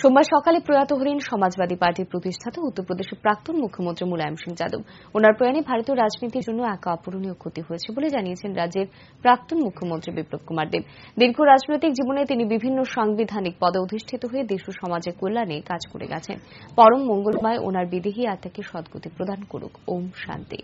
সোমবার সকালে প্রয়াত হলেন সমাজবাদী পার্টির প্রতিষ্ঠাতা উত্তরপ্রদেশের প্রাক্তন মুখ্যমন্ত্রী মুলায়ম সিং যাদব ওনার প্রয়াণে ভারতীয় রাজনীতির জন্য এক অপূরণীয় ক্ষতি হয়েছে বলে জানিয়েছেন রাজ্যের প্রাক্তন মুখ্যমন্ত্রী বিপ্লব কুমার দেব দীর্ঘ রাজনৈতিক জীবনে তিনি বিভিন্ন সাংবিধানিক পদে অধিষ্ঠিত হয়ে দেশ ও সমাজের কল্যাণে কাজ করে গেছেন পরম মঙ্গলময় ওনার বিদেহী আত্মাকে সদ্গতি প্রদান করুক ওম শান্তি